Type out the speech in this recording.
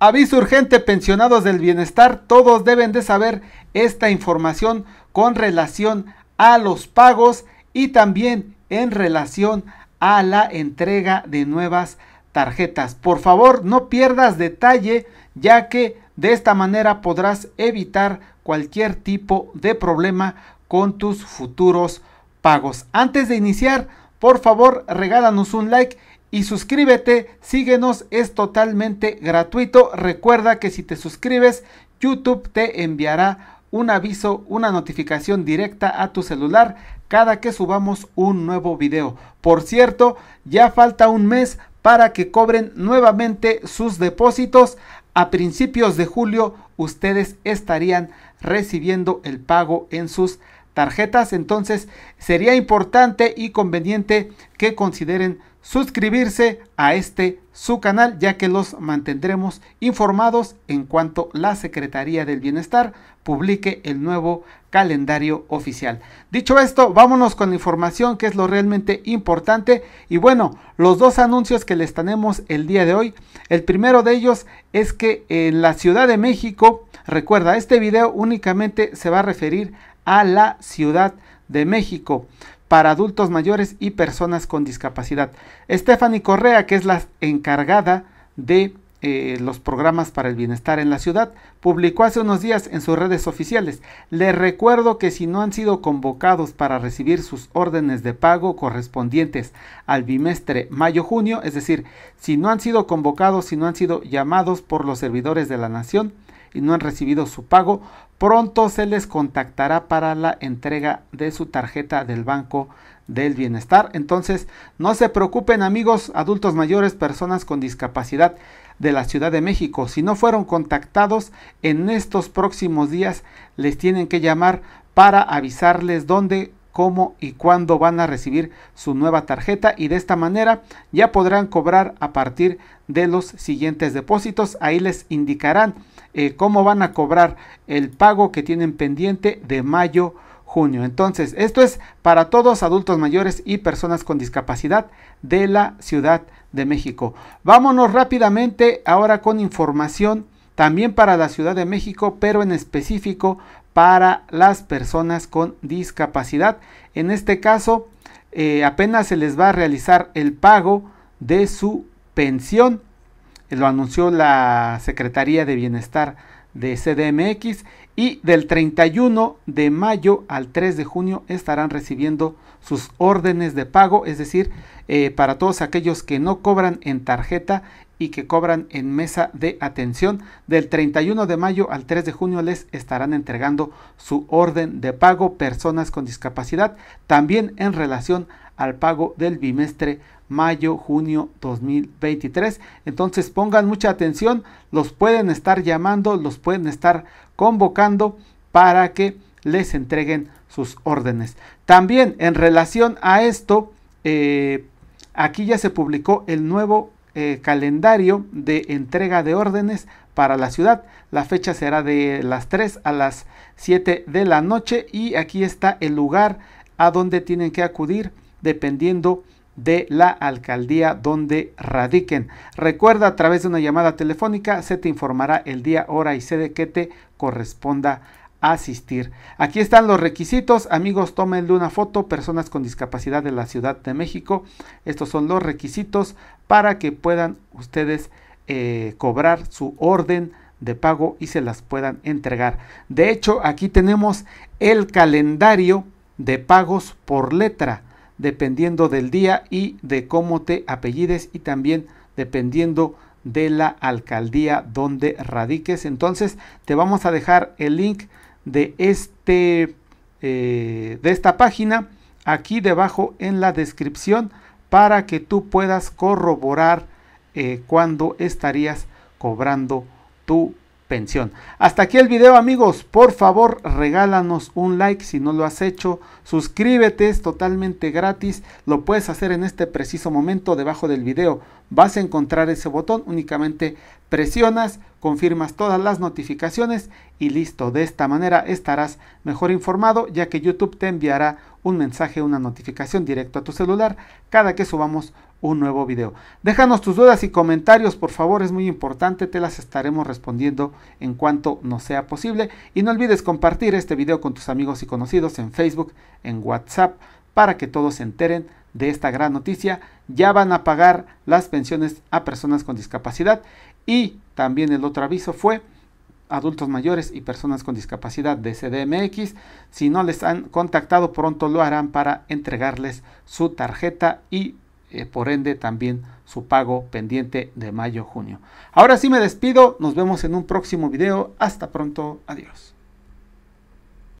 Aviso urgente, pensionados del bienestar, todos deben de saber esta información con relación a los pagos y también en relación a la entrega de nuevas tarjetas. Por favor, no pierdas detalle ya que de esta manera podrás evitar cualquier tipo de problema con tus futuros pagos. Antes de iniciar, por favor, regálanos un like y suscríbete, síguenos, es totalmente gratuito. Recuerda que si te suscribes, YouTube te enviará un aviso, una notificación directa a tu celular cada que subamos un nuevo video. Por cierto, ya falta un mes para que cobren nuevamente sus depósitos. A principios de julio ustedes estarían recibiendo el pago en sus tarjetas. Entonces sería importante y conveniente que consideren suscribirse a este su canal ya que los mantendremos informados en cuanto la Secretaría del Bienestar publique el nuevo calendario oficial. Dicho esto, vámonos con información que es lo realmente importante y bueno, los dos anuncios que les tenemos el día de hoy. El primero de ellos es que en la Ciudad de México, recuerda, este video únicamente se va a referir a la Ciudad de México para adultos mayores y personas con discapacidad. Stephanie Correa, que es la encargada de eh, los programas para el bienestar en la ciudad, publicó hace unos días en sus redes oficiales. Les recuerdo que si no han sido convocados para recibir sus órdenes de pago correspondientes al bimestre mayo-junio, es decir, si no han sido convocados, si no han sido llamados por los servidores de la nación, y no han recibido su pago, pronto se les contactará para la entrega de su tarjeta del Banco del Bienestar. Entonces, no se preocupen amigos, adultos mayores, personas con discapacidad de la Ciudad de México. Si no fueron contactados en estos próximos días, les tienen que llamar para avisarles dónde cómo y cuándo van a recibir su nueva tarjeta y de esta manera ya podrán cobrar a partir de los siguientes depósitos. Ahí les indicarán eh, cómo van a cobrar el pago que tienen pendiente de mayo. Junio. Entonces, esto es para todos adultos mayores y personas con discapacidad de la Ciudad de México. Vámonos rápidamente ahora con información también para la Ciudad de México, pero en específico para las personas con discapacidad. En este caso, eh, apenas se les va a realizar el pago de su pensión. Lo anunció la Secretaría de Bienestar de CDMX y del 31 de mayo al 3 de junio estarán recibiendo sus órdenes de pago, es decir, eh, para todos aquellos que no cobran en tarjeta y que cobran en mesa de atención. Del 31 de mayo al 3 de junio les estarán entregando su orden de pago personas con discapacidad, también en relación al pago del bimestre mayo, junio 2023. Entonces pongan mucha atención, los pueden estar llamando, los pueden estar convocando para que les entreguen sus órdenes. También en relación a esto, eh, aquí ya se publicó el nuevo eh, calendario de entrega de órdenes para la ciudad. La fecha será de las 3 a las 7 de la noche y aquí está el lugar a donde tienen que acudir dependiendo de de la alcaldía donde radiquen. Recuerda, a través de una llamada telefónica se te informará el día, hora y sede que te corresponda asistir. Aquí están los requisitos. Amigos, tómenle una foto. Personas con discapacidad de la Ciudad de México. Estos son los requisitos para que puedan ustedes eh, cobrar su orden de pago y se las puedan entregar. De hecho, aquí tenemos el calendario de pagos por letra dependiendo del día y de cómo te apellides y también dependiendo de la alcaldía donde radiques. Entonces te vamos a dejar el link de, este, eh, de esta página aquí debajo en la descripción para que tú puedas corroborar eh, cuando estarías cobrando tu pensión. Hasta aquí el video amigos, por favor regálanos un like si no lo has hecho, suscríbete, es totalmente gratis, lo puedes hacer en este preciso momento debajo del video, vas a encontrar ese botón, únicamente presionas, confirmas todas las notificaciones y listo, de esta manera estarás mejor informado ya que YouTube te enviará un mensaje, una notificación directo a tu celular cada que subamos un nuevo video. Déjanos tus dudas y comentarios, por favor, es muy importante, te las estaremos respondiendo en cuanto nos sea posible. Y no olvides compartir este video con tus amigos y conocidos en Facebook, en WhatsApp, para que todos se enteren de esta gran noticia. Ya van a pagar las pensiones a personas con discapacidad. Y también el otro aviso fue adultos mayores y personas con discapacidad de CDMX. Si no les han contactado, pronto lo harán para entregarles su tarjeta y eh, por ende también su pago pendiente de mayo-junio. Ahora sí me despido, nos vemos en un próximo video. Hasta pronto, adiós.